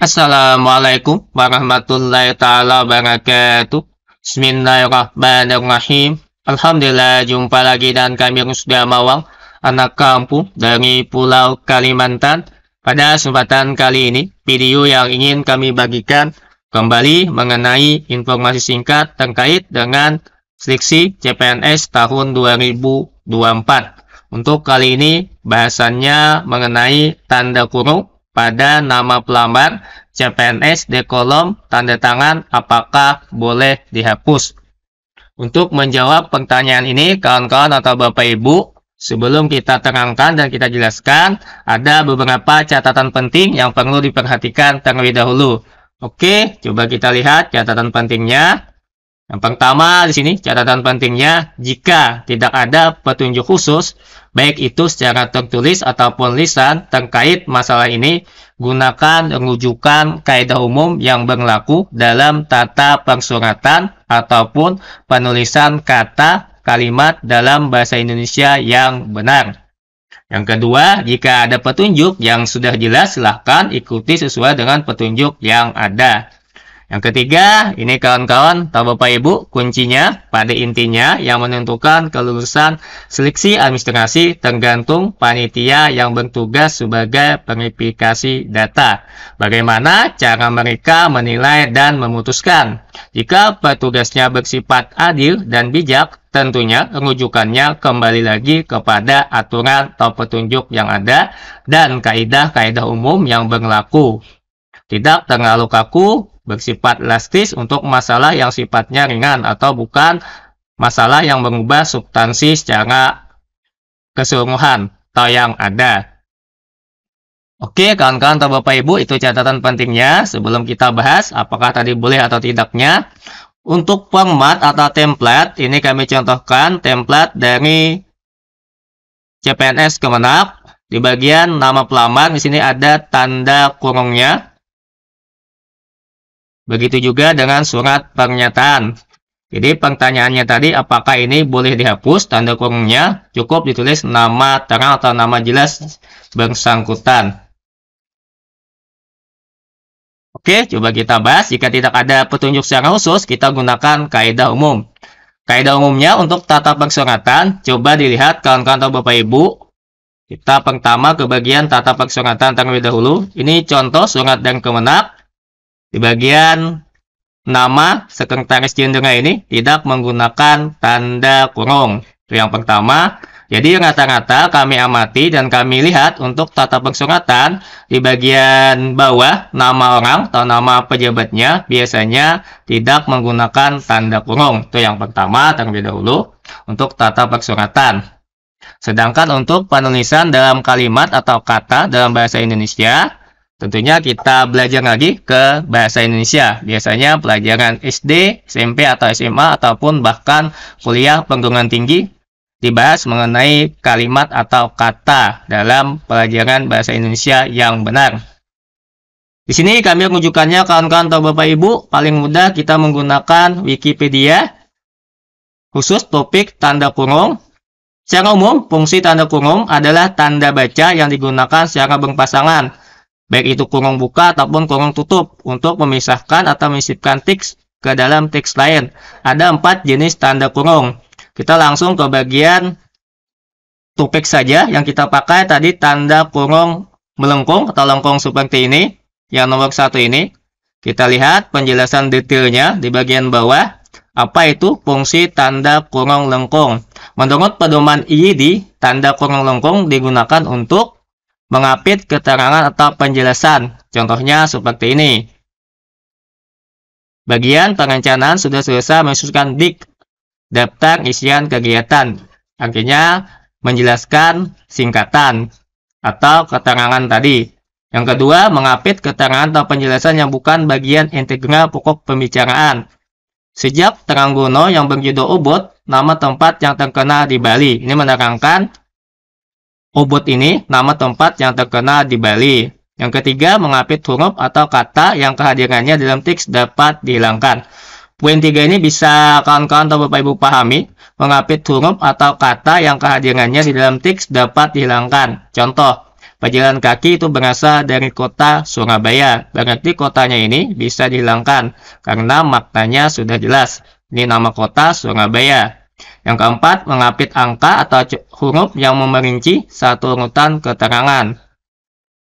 Assalamualaikum warahmatullahi taala wabarakatuh. Bismillahirrahmanirrahim. Alhamdulillah jumpa lagi dan kami sudah mawang anak kampung dari Pulau Kalimantan. Pada kesempatan kali ini, video yang ingin kami bagikan kembali mengenai informasi singkat terkait dengan seleksi CPNS tahun 2024. Untuk kali ini, bahasannya mengenai tanda kurung pada nama pelamar CPNS di kolom tanda tangan apakah boleh dihapus. Untuk menjawab pertanyaan ini, kawan-kawan atau Bapak Ibu, sebelum kita terangkan dan kita jelaskan, ada beberapa catatan penting yang perlu diperhatikan terlebih dahulu. Oke, coba kita lihat catatan pentingnya. Yang pertama di sini catatan pentingnya jika tidak ada petunjuk khusus baik itu secara tertulis ataupun lisan terkait masalah ini gunakan rujukan kaidah umum yang berlaku dalam tata persuratan ataupun penulisan kata kalimat dalam bahasa Indonesia yang benar. Yang kedua, jika ada petunjuk yang sudah jelas, silahkan ikuti sesuai dengan petunjuk yang ada. Yang ketiga, ini kawan-kawan, tahu Bapak Ibu, kuncinya pada intinya yang menentukan kelulusan seleksi administrasi tergantung panitia yang bertugas sebagai verifikasi data. Bagaimana cara mereka menilai dan memutuskan? Jika petugasnya bersifat adil dan bijak, Tentunya rujukannya kembali lagi kepada aturan atau petunjuk yang ada dan kaedah-kaedah umum yang berlaku. Tidak terlalu kaku, bersifat elastis untuk masalah yang sifatnya ringan atau bukan masalah yang mengubah substansi secara keseluruhan atau yang ada. Oke, kawan-kawan atau Bapak Ibu, itu catatan pentingnya sebelum kita bahas apakah tadi boleh atau tidaknya. Untuk format atau template, ini kami contohkan template dari CPNS Kemenak. Di bagian nama pelamar, di sini ada tanda kurungnya. Begitu juga dengan surat pernyataan. Jadi pertanyaannya tadi apakah ini boleh dihapus tanda kurungnya cukup ditulis nama terang atau nama jelas bersangkutan. Oke, coba kita bahas. Jika tidak ada petunjuk secara khusus, kita gunakan kaidah umum. Kaidah umumnya untuk tata persuratan, coba dilihat kawan-kawan atau Bapak Ibu. Kita pertama ke bagian tata persuratan terlebih dahulu. Ini contoh surat dan kemenak. Di bagian nama sekretaris jendernya ini tidak menggunakan tanda kurung. Itu yang pertama. Jadi rata-rata kami amati dan kami lihat untuk tata persuratan di bagian bawah nama orang atau nama pejabatnya biasanya tidak menggunakan tanda kurung. Itu yang pertama terlebih dahulu untuk tata persuratan. Sedangkan untuk penulisan dalam kalimat atau kata dalam bahasa Indonesia Tentunya kita belajar lagi ke bahasa Indonesia. Biasanya pelajaran SD, SMP atau SMA ataupun bahkan kuliah perguruan tinggi dibahas mengenai kalimat atau kata dalam pelajaran bahasa Indonesia yang benar. Di sini kami menunjukkannya kawan-kawan atau Bapak Ibu, paling mudah kita menggunakan Wikipedia khusus topik tanda kurung Secara umum, fungsi tanda kurung adalah tanda baca yang digunakan secara berpasangan baik itu kurung buka ataupun kurung tutup untuk memisahkan atau menyisipkan teks ke dalam teks lain. Ada empat jenis tanda kurung. Kita langsung ke bagian topik saja yang kita pakai tadi tanda kurung melengkung atau lengkung seperti ini. Yang nomor satu ini. Kita lihat penjelasan detailnya di bagian bawah. Apa itu fungsi tanda kurung lengkung? Menurut pedoman IED, tanda kurung lengkung digunakan untuk mengapit keterangan atau penjelasan. Contohnya seperti ini. Bagian perencanaan sudah selesai menyusulkan dik daftar isian kegiatan. Artinya menjelaskan singkatan atau keterangan tadi. Yang kedua, mengapit keterangan atau penjelasan yang bukan bagian integral pokok pembicaraan. Sejak Teranggono yang berjudul Ubud, nama tempat yang terkenal di Bali. Ini menerangkan Ubud ini nama tempat yang terkenal di Bali. Yang ketiga, mengapit huruf atau kata yang kehadirannya dalam teks dapat dihilangkan. Poin tiga ini bisa kawan-kawan atau Bapak-Ibu pahami. Mengapit huruf atau kata yang kehadirannya di dalam teks dapat dihilangkan. Contoh, Pejalan kaki itu berasal dari kota Surabaya. Berarti kotanya ini bisa dihilangkan karena maknanya sudah jelas. Ini nama kota Surabaya. Yang keempat, mengapit angka atau huruf yang memerinci satu urutan keterangan.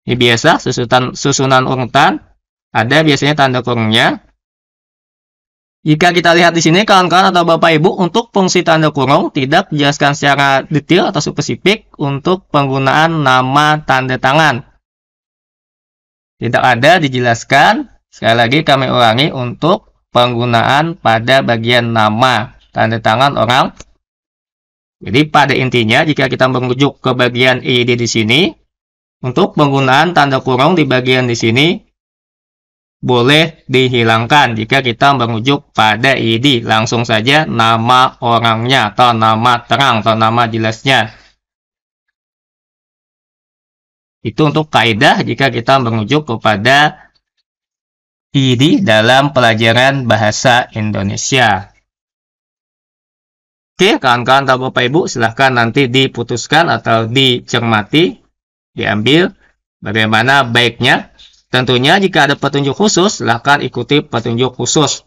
Ini biasa, susunan, susunan urutan ada biasanya tanda kurungnya. Jika kita lihat di sini, kawan-kawan atau Bapak Ibu, untuk fungsi tanda kurung tidak dijelaskan secara detail atau spesifik untuk penggunaan nama tanda tangan. Tidak ada dijelaskan, sekali lagi kami ulangi, untuk penggunaan pada bagian nama tanda tangan orang. Jadi pada intinya jika kita merujuk ke bagian ID di sini, untuk penggunaan tanda kurung di bagian di sini boleh dihilangkan jika kita merujuk pada ID langsung saja nama orangnya atau nama terang atau nama jelasnya itu untuk kaidah jika kita merujuk kepada ID dalam pelajaran bahasa Indonesia Oke, kawan-kawan atau Bapak Ibu, silahkan nanti diputuskan atau dicermati, diambil bagaimana baiknya. Tentunya jika ada petunjuk khusus, silahkan ikuti petunjuk khusus.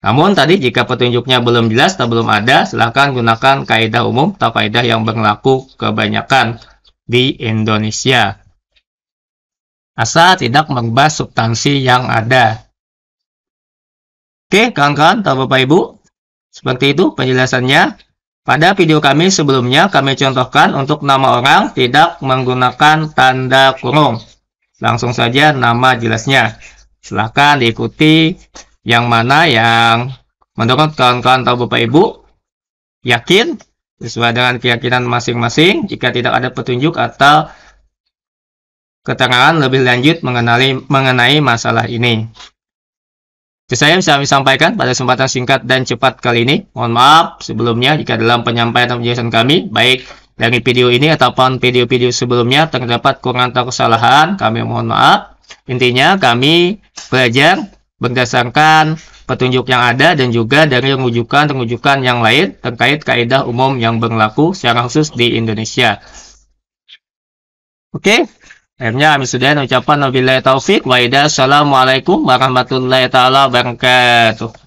Namun tadi jika petunjuknya belum jelas atau belum ada, silahkan gunakan kaidah umum atau kaidah yang berlaku kebanyakan di Indonesia. Asal tidak mengubah substansi yang ada. Oke, kawan-kawan atau Bapak Ibu, seperti itu penjelasannya. Pada video kami sebelumnya, kami contohkan untuk nama orang tidak menggunakan tanda kurung. Langsung saja nama jelasnya. Silahkan diikuti yang mana yang menurut kawan-kawan atau Bapak Ibu yakin sesuai dengan keyakinan masing-masing jika tidak ada petunjuk atau keterangan lebih lanjut mengenali, mengenai masalah ini. Itu saya bisa kami sampaikan pada kesempatan singkat dan cepat kali ini. Mohon maaf sebelumnya jika dalam penyampaian atau penjelasan kami, baik dari video ini ataupun video-video sebelumnya terdapat kurang atau kesalahan, kami mohon maaf. Intinya kami belajar berdasarkan petunjuk yang ada dan juga dari rujukan-rujukan yang lain terkait kaidah umum yang berlaku secara khusus di Indonesia. Oke, Akhirnya kami sudah ucapan Nabi taufik Wa'idah. Assalamualaikum warahmatullahi taala wabarakatuh.